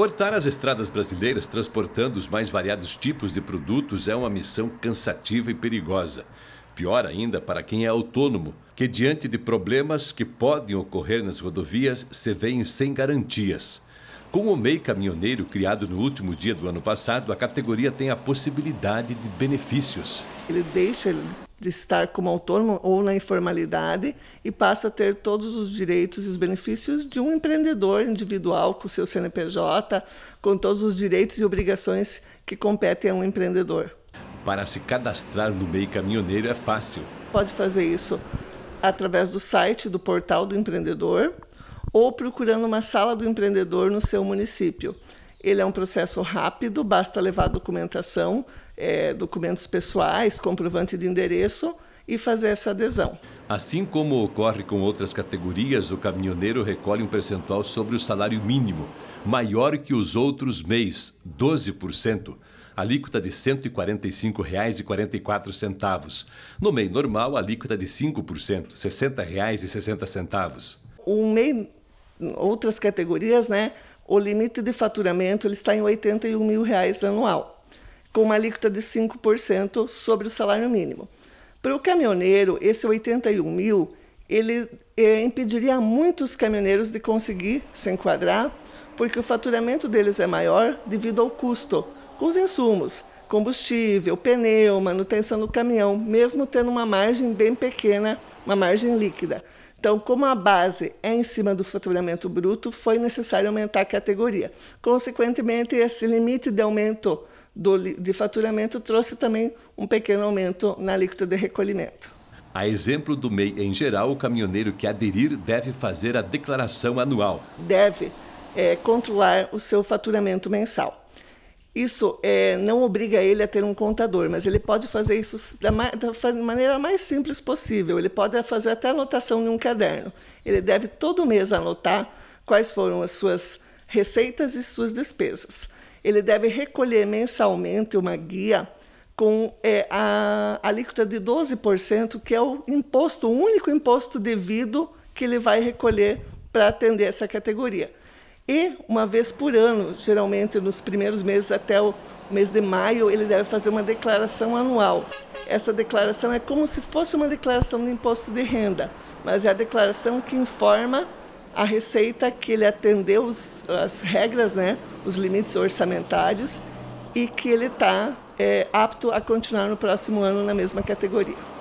Cortar as estradas brasileiras transportando os mais variados tipos de produtos é uma missão cansativa e perigosa. Pior ainda para quem é autônomo, que diante de problemas que podem ocorrer nas rodovias, se vêem sem garantias. Com o MEI Caminhoneiro, criado no último dia do ano passado, a categoria tem a possibilidade de benefícios. Ele deixa né? de estar como autônomo ou na informalidade e passa a ter todos os direitos e os benefícios de um empreendedor individual com seu CNPJ, com todos os direitos e obrigações que competem a um empreendedor. Para se cadastrar no MEI Caminhoneiro é fácil. Pode fazer isso através do site do portal do empreendedor ou procurando uma sala do empreendedor no seu município. Ele é um processo rápido, basta levar documentação, é, documentos pessoais, comprovante de endereço e fazer essa adesão. Assim como ocorre com outras categorias, o caminhoneiro recolhe um percentual sobre o salário mínimo, maior que os outros mês, 12% alíquota de R$ 145,44. No MEI normal, alíquota de 5%, R$ 60,60. O MEI, outras categorias, né? o limite de faturamento ele está em R$ 81 mil reais anual, com uma alíquota de 5% sobre o salário mínimo. Para o caminhoneiro, esse 81 mil ele é, impediria muitos caminhoneiros de conseguir se enquadrar, porque o faturamento deles é maior devido ao custo com os insumos, combustível, pneu, manutenção do caminhão, mesmo tendo uma margem bem pequena, uma margem líquida. Então, como a base é em cima do faturamento bruto, foi necessário aumentar a categoria. Consequentemente, esse limite de aumento do, de faturamento trouxe também um pequeno aumento na alíquota de recolhimento. A exemplo do MEI em geral, o caminhoneiro que aderir deve fazer a declaração anual. Deve é, controlar o seu faturamento mensal. Isso é, não obriga ele a ter um contador, mas ele pode fazer isso da, ma da maneira mais simples possível. Ele pode fazer até anotação em um caderno. Ele deve todo mês anotar quais foram as suas receitas e suas despesas. Ele deve recolher mensalmente uma guia com é, a alíquota de 12%, que é o imposto, o único imposto devido que ele vai recolher para atender essa categoria. E uma vez por ano, geralmente nos primeiros meses até o mês de maio, ele deve fazer uma declaração anual. Essa declaração é como se fosse uma declaração de imposto de renda, mas é a declaração que informa a receita que ele atendeu os, as regras, né, os limites orçamentários e que ele está é, apto a continuar no próximo ano na mesma categoria.